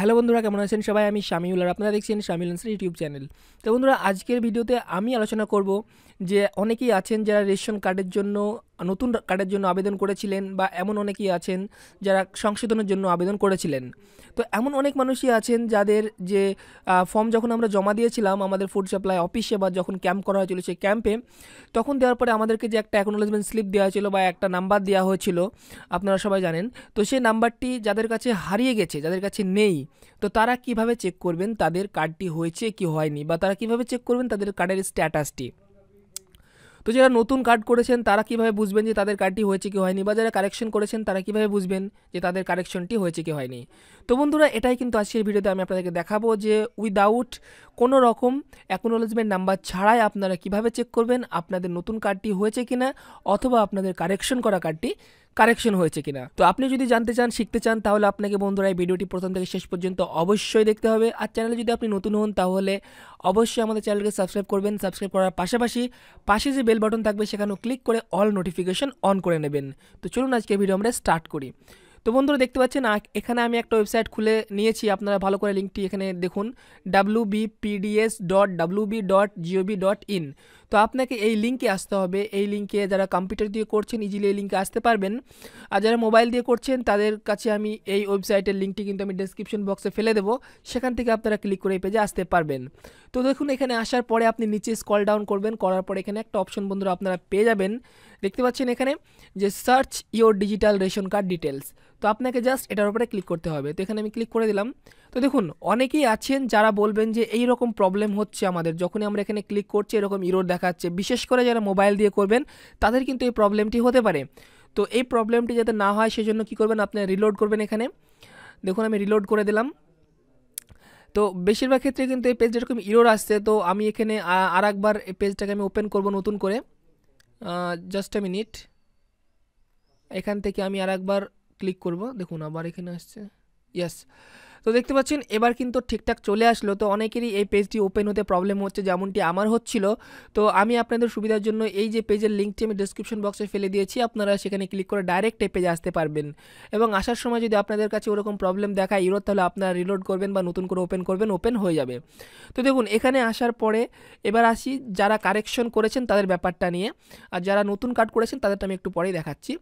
hello বন্ধুরা কেমন আছেন সবাই আমি শামিউল আর আপনারা দেখছেন শামিউল আনসার ইউটিউব চ্যানেল তো বন্ধুরা আজকের ভিডিওতে আমি আলোচনা করব যে অনেকেই আছেন যারা রেশন কার্ডের জন্য নতুন কার্ডের জন্য আবেদন করেছিলেন বা এমন অনেকেই আছেন যারা সংশোধনের জন্য আবেদন করেছিলেন তো এমন অনেক মানুষই আছেন যাদের যে ফর্ম যখন আমরা জমা দিয়েছিলাম আমাদের ফুড সাপ্লাই অফিসে বা যখন ক্যাম্প করা হয়েছিল সেই ক্যাম্পে তখন দেওয়ার পরে আমাদেরকে যে একটা অ্যাকনোলেজমেন্ট স্লিপ দেওয়া হয়েছিল বা একটা নাম্বার দেওয়া হয়েছিল আপনারা সবাই জানেন তো সেই নাম্বারটি যাদের কাছে হারিয়ে গেছে যাদের কাছে নেই তো তারা কিভাবে চেক করবেন তাদের কার্ডটি হয়েছে কি হয়নি বা তারা কিভাবে চেক করবেন তাদের কার্ডের স্ট্যাটাসটি তো যারা নতুন কার্ড করেছেন তারা কিভাবে বুঝবেন যে তাদের কার্ডটি হয়েছে কি হয়নি বা যারা কারেকশন করেছেন তারা কিভাবে বুঝবেন যে তাদের কারেকশনটি হয়েছে কি হয়নি তো বন্ধুরা এটাই কিন্তু আজকের ভিডিওতে আমি আপনাদেরকে দেখাবো যে উইদাউট কোনো রকম অ্যাকনোলজমেন্ট নাম্বার ছাড়াই আপনারা কিভাবে চেক করবেন আপনাদের নতুন কার্ডটি হয়েছে কিনা অথবা আপনাদের কারেকশন করা কার্ডটি কারেকশন হয়েছে কিনা তো আপনি যদি জানতে চান শিখতে চান তাহলে আপনাকে বন্ধুরা এই ভিডিওটি প্রথম থেকে শেষ পর্যন্ত অবশ্যই দেখতে হবে আর চ্যানেলে যদি আপনি নতুন হন তাহলে অবশ্যই আমাদের চ্যানেলকে সাবস্ক্রাইব করবেন সাবস্ক্রাইব করার পাশাপাশি পাশে যে বেল বাটন থাকবে সেখানেও ক্লিক করে অল নোটিফিকেশন অন করে নেবেন তো চলুন আজকে ভিডিও আমরা স্টার্ট করি তো বন্ধুরা দেখতে পাচ্ছেন এখানে আমি একটা ওয়েবসাইট খুলে নিয়েছি আপনারা ভালো করে লিঙ্কটি এখানে দেখুন W B PDS dot W B dot GOV dot in তো আপনাকে এই লিঙ্কে আসতে হবে এই লিঙ্কে যারা কম্পিউটার দিয়ে করছেন ইজিলি এই লিঙ্কে আসতে পারবেন আর যারা মোবাইল দিয়ে করছেন তাদের কাছে আমি এই ওয়েবসাইটের লিঙ্কটি কিন্তু আমি ডিসক্রিপশন বক্সে ফেলে দেবো সেখান থেকে আপনারা ক্লিক করে এই পেজে আসতে পারবেন তো দেখুন এখানে আসার পরে আপনি নিচে স্কল ডাউন করবেন করার পরে এখানে একটা অপশন বন্ধুরা আপনারা পেয়ে যাবেন দেখতে পাচ্ছেন এখানে যে search your digital ration card details তো আপনাকে জাস্ট এটার উপরে ক্লিক করতে হবে তো এখানে আমি ক্লিক করে দিলাম তো দেখুন অনেকেই আছেন যারা বলবেন যে এই রকম প্রবলেম হচ্ছে আমাদের যখনই আমরা এখানে ক্লিক করছি এরকম ইরোর দেখাচ্ছে বিশেষ করে যারা মোবাইল দিয়ে করবেন তাদের কিন্তু এই প্রবলেমটি হতে পারে তো এই প্রবলেমটি যাতে না হয় সেজন্য কি করবেন আপনি রিলোড করবেন এখানে দেখুন আমি রিলোড করে দিলাম তো বেশিরভাগ ক্ষেত্রে কিন্তু এই পেজ যেরকম ইরোর আসছে তো আমি এখানে আর একবার এই পেজটাকে আমি ওপেন করব নতুন করে জাস্ট এ মিনিট এখান থেকে আমি আর একবার ক্লিক করব দেখুন আবার এখানে আসছে ইয়াস তো দেখতে পাচ্ছেন এবার কিন্তু ঠিকঠাক চলে আসলো তো অনেকেরই এই পেজটি ওপেন হতে প্রবলেম হচ্ছে যেমনটি আমার হচ্ছিল তো আমি আপনাদের সুবিধার জন্য এই যে পেজের লিঙ্কটি আমি ডিসক্রিপশন বক্সে ফেলে দিয়েছি আপনারা সেখানে ক্লিক করে ডাইরেক্ট এই পেজে আসতে পারবেন এবং আসার সময় যদি আপনাদের কাছে ওরকম প্রবলেম দেখায় ইউরোর তাহলে আপনারা রিলোড করবেন বা নতুন করে ওপেন করবেন ওপেন হয়ে যাবে তো দেখুন এখানে আসার পরে এবার আসি যারা কারেকশন করেছেন তাদের ব্যাপারটা নিয়ে আর যারা নতুন কার্ড করেছেন তাদেরটা আমি একটু পরেই দেখাচ্ছি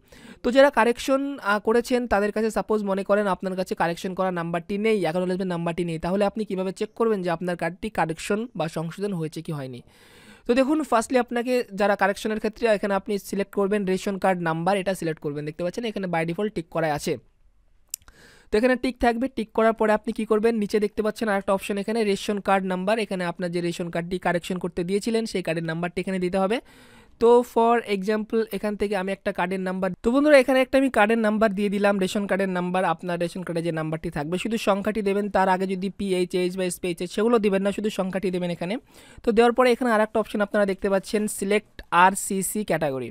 তো যারা কারেকশন করেছেন তাদের কাছে সাপোজ মনে করেন আপনার কাছে কারেকশন করা নাম্বারটি নেই নেই অ্যাকনোলেজমেন্ট নাম্বারটি নেই তাহলে আপনি কিভাবে চেক করবেন যে আপনার কার্ডটি কারেকশন বা সংশোধন হয়েছে কি হয়নি তো দেখুন ফার্স্টলি আপনাকে যারা কারেকশনের ক্ষেত্রে এখানে আপনি সিলেক্ট করবেন রেশন কার্ড নাম্বার এটা সিলেক্ট করবেন দেখতে পাচ্ছেন এখানে বাই ডিফল্ট টিক করা আছে তো এখানে টিক থাকবে টিক করার পরে আপনি কি করবেন নিচে দেখতে পাচ্ছেন আরেকটা অপশন এখানে রেশন কার্ড নাম্বার এখানে আপনার যে রেশন কার্ডটি কারেকশন করতে দিয়েছিলেন সেই কার্ডের নাম্বারটি এখানে দিতে হবে তো ফর এক্সাম্পল এখান থেকে আমি একটা কার্ডের নাম্বার তো বন্ধুরা এখানে একটা আমি কার্ডের নাম্বার দিয়ে দিলাম রেশন কার্ডের নাম্বার আপনার রেশন কার্ডে যে নাম্বারটি থাকবে শুধু সংখ্যাটি দেবেন তার আগে যদি পিএইচএইচ এইচ বা এসপিএইচ সেগুলো দেবেন না শুধু সংখ্যাটি দেবেন এখানে তো দেওয়ার পরে এখানে আর একটা অপশন আপনারা দেখতে পাচ্ছেন সিলেক্ট আর সিসি ক্যাটাগরি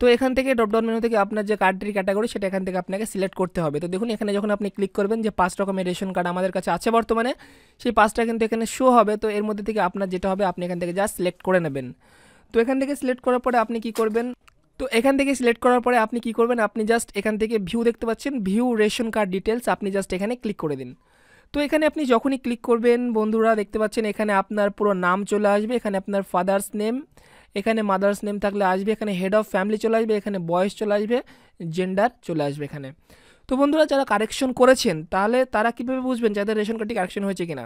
তো এখান থেকে ড্রপডাউন মেনু থেকে আপনার যে কার্ডটির ক্যাটাগরি সেটা এখান থেকে আপনাকে সিলেক্ট করতে হবে তো দেখুন এখানে যখন আপনি ক্লিক করবেন যে পাঁচ রকমের রেশন কার্ড আমাদের কাছে আছে বর্তমানে সেই পাঁচটা কিন্তু এখানে শো হবে তো এর মধ্যে থেকে আপনার যেটা হবে আপনি এখান থেকে যা সিলেক্ট করে নেবেন তো এখান থেকে সিলেক্ট করার পরে আপনি কি করবেন তো এখান থেকে সিলেক্ট করার পরে আপনি কি করবেন আপনি জাস্ট এখান থেকে ভিউ দেখতে পাচ্ছেন ভিউ রেশন কার্ড ডিটেলস আপনি জাস্ট এখানে ক্লিক করে দিন তো এখানে আপনি যখনই ক্লিক করবেন বন্ধুরা দেখতে পাচ্ছেন এখানে আপনার পুরো নাম চলে আসবে এখানে আপনার ফাদার্স নেম এখানে মাদার্স নেম থাকলে আসবে এখানে হেড অফ ফ্যামিলি চলে আসবে এখানে বয়স চলে আসবে জেন্ডার চলে আসবে এখানে তো বন্ধুরা যারা কারেকশন করেছেন তাহলে তারা কীভাবে বুঝবেন যাদের রেশন কার্ডটি কারেকশন হয়েছে কিনা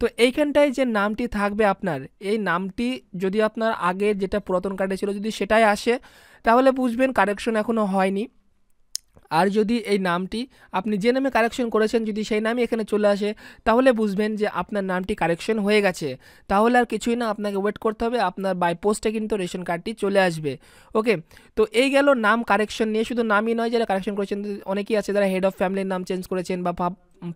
তো এইখানটায় যে নামটি থাকবে আপনার এই নামটি যদি আপনার আগে যেটা পুরাতন কার্ডে ছিল যদি সেটাই আসে তাহলে বুঝবেন কারেকশন এখনও হয়নি আর যদি এই নামটি আপনি যে নামে কারেকশন করেছেন যদি সেই নামই এখানে চলে আসে তাহলে বুঝবেন যে আপনার নামটি কারেকশন হয়ে গেছে তাহলে আর কিছুই না আপনাকে ওয়েট করতে হবে আপনার বাই পোস্টে কিন্তু রেশন কার্ডটি চলে আসবে ওকে তো এই গেল নাম কারেকশন নিয়ে শুধু নামই নয় যারা কারেকশন করেছেন অনেকেই আছে যারা হেড অফ ফ্যামিলির নাম চেঞ্জ করেছেন বা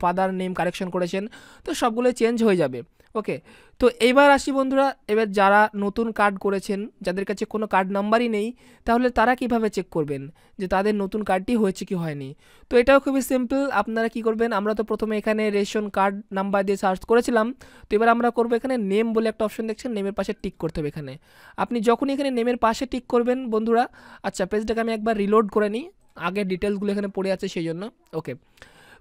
ফাদার নেম কারেকশন করেছেন তো সবগুলো চেঞ্জ হয়ে যাবে ওকে তো এবার আসি বন্ধুরা এবার যারা নতুন কার্ড করেছেন যাদের কাছে কোনো কার্ড নাম্বারই নেই তাহলে তারা কিভাবে চেক করবেন যে তাদের নতুন কার্ডটি হয়েছে কি হয়নি তো এটাও খুবই সিম্পল আপনারা কি করবেন আমরা তো প্রথমে এখানে রেশন কার্ড নাম্বার দিয়ে সার্চ করেছিলাম তো এবার আমরা করবো এখানে নেম বলে একটা অপশন দেখছেন নেমের পাশে টিক করতে হবে এখানে আপনি যখনই এখানে নেমের পাশে টিক করবেন বন্ধুরা আচ্ছা পেজটাকে আমি একবার রিলোড করে নিই আগে ডিটেলসগুলো এখানে পড়ে আছে সেই জন্য ওকে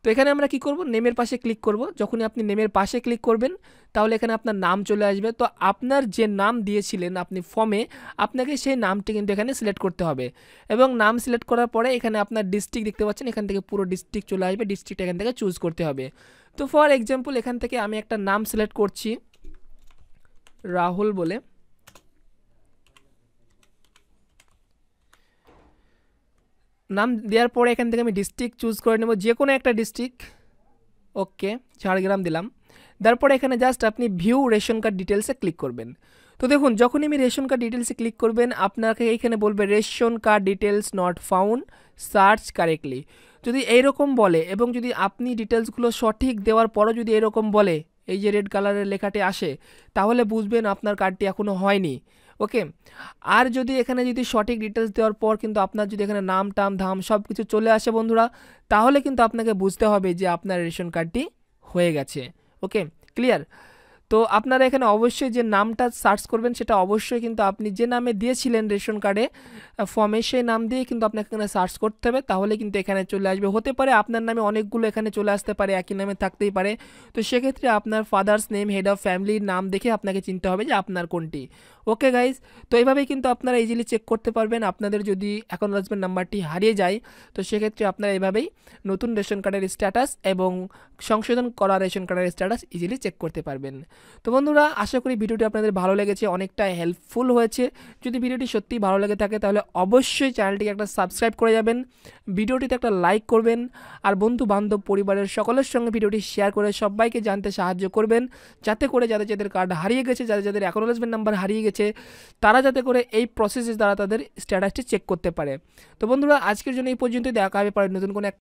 তো এখানে আমরা কি করব নেমের পাশে ক্লিক করব যখনই আপনি নেমের পাশে ক্লিক করবেন তাহলে এখানে আপনার নাম চলে আসবে তো আপনার যে নাম দিয়েছিলেন আপনি ফর্মে আপনাকে সেই নামটি কিন্তু এখানে সিলেক্ট করতে হবে এবং নাম সিলেক্ট করার পরে এখানে আপনার ডিস্ট্রিক্ট দেখতে পাচ্ছেন এখান থেকে পুরো ডিস্ট্রিক্ট চলে আসবে ডিস্ট্রিক্ট এখান থেকে চুজ করতে হবে তো ফর এক্সাম্পল এখান থেকে আমি একটা নাম সিলেক্ট করছি রাহুল বলে নাম দেওয়ার পরে এখান থেকে আমি ডিস্ট্রিক্ট চুজ করে নেব যে কোনো একটা ডিস্ট্রিক্ট ওকে ঝাড়গ্রাম দিলাম তারপরে এখানে জাস্ট আপনি ভিউ রেশন কার্ড ডিটেলসে ক্লিক করবেন তো দেখুন যখনই আমি রেশন কার্ড ডিটেলসে ক্লিক করবেন আপনাকে এইখানে বলবে ration card details not found search correctly যদি এইরকম বলে এবং যদি আপনি ডিটেলসগুলো সঠিক দেওয়ার পরও যদি এরকম বলে এই যে রেড কালারের লেখাটি আসে তাহলে বুঝবেন আপনার কার্ডটি এখনও হয়নি ওকে আর যদি এখানে যদি সঠিক ডিটেলস দেওয়ার পর কিন্তু আপনার যদি এখানে নাম টাম ধাম সব কিছু চলে আসে বন্ধুরা তাহলে কিন্তু আপনাকে বুঝতে হবে যে আপনার রেশন কার্ডটি হয়ে গেছে ওকে ক্লিয়ার তো আপনারা এখানে অবশ্যই যে নামটা সার্চ করবেন সেটা অবশ্যই কিন্তু আপনি যে নামে দিয়েছিলেন রেশন কার্ডে ফর্মে সেই নাম দিয়ে কিন্তু আপনাকে এখানে সার্চ করতে হবে তাহলে কিন্তু এখানে চলে আসবে হতে পারে আপনার নামে অনেকগুলো এখানে চলে আসতে পারে একই নামে থাকতেই পারে তো সেক্ষেত্রে আপনার ফাদার্স নেম হেড অফ ফ্যামিলির নাম দেখে আপনাকে চিনতে হবে যে আপনার কোনটি ওকে গাইজ তো এইভাবেই কিন্তু আপনারা ইজিলি চেক করতে পারবেন আপনাদের যদি অ্যাকনোলজমেন্ট নাম্বারটি হারিয়ে যায় তো সেক্ষেত্রে আপনারা এইভাবেই নতুন রেশন কার্ডের স্ট্যাটাস এবং সংশোধন করা রেশন কার্ডের স্ট্যাটাস ইজিলি চেক করতে পারবেন তো বন্ধুরা আশা করি ভিডিওটি আপনাদের ভালো লেগেছে অনেকটা হেল্পফুল হয়েছে যদি ভিডিওটি সত্যিই ভালো লেগে থাকে তাহলে অবশ্যই চ্যানেলটিকে একটা সাবস্ক্রাইব করে যাবেন ভিডিওটিতে একটা লাইক করবেন আর বন্ধু বান্ধব পরিবারের সকলের সঙ্গে ভিডিওটি শেয়ার করে সবাইকে জানতে সাহায্য করবেন যাতে করে যাদের যাদের কার্ড হারিয়ে গেছে যাদের যাদের অ্যাকনোলজমেন্ট নাম্বার হারিয়ে গেছে রয়েছে তারা যাতে করে এই প্রসেসের দ্বারা তাদের স্ট্যাটাসটি চেক করতে পারে তো বন্ধুরা আজকের জন্য এই পর্যন্তই দেখা হবে পারে নতুন কোনো